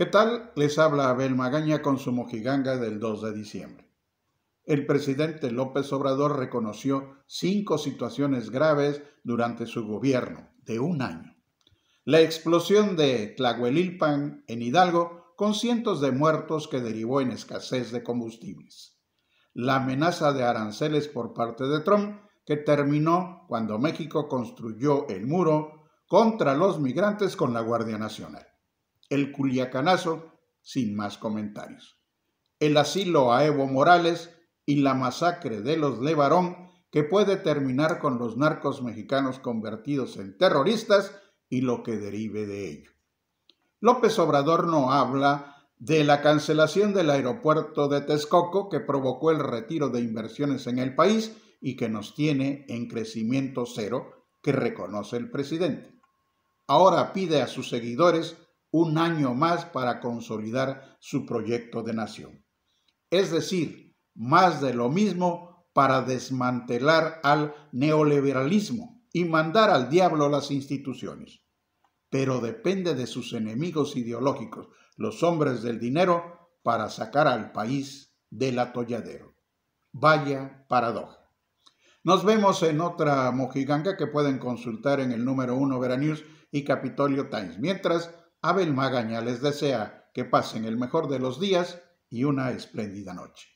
¿Qué tal? Les habla Abel Magaña con su mojiganga del 2 de diciembre. El presidente López Obrador reconoció cinco situaciones graves durante su gobierno de un año. La explosión de Tlahuelilpan en Hidalgo con cientos de muertos que derivó en escasez de combustibles. La amenaza de aranceles por parte de Trump que terminó cuando México construyó el muro contra los migrantes con la Guardia Nacional el culiacanazo, sin más comentarios. El asilo a Evo Morales y la masacre de los Levarón que puede terminar con los narcos mexicanos convertidos en terroristas y lo que derive de ello. López Obrador no habla de la cancelación del aeropuerto de Texcoco que provocó el retiro de inversiones en el país y que nos tiene en crecimiento cero, que reconoce el presidente. Ahora pide a sus seguidores un año más para consolidar su proyecto de nación. Es decir, más de lo mismo para desmantelar al neoliberalismo y mandar al diablo las instituciones. Pero depende de sus enemigos ideológicos, los hombres del dinero, para sacar al país del atolladero. Vaya paradoja. Nos vemos en otra mojiganga que pueden consultar en el número 1 Veranews y Capitolio Times. Mientras, Abel Magaña les desea que pasen el mejor de los días y una espléndida noche.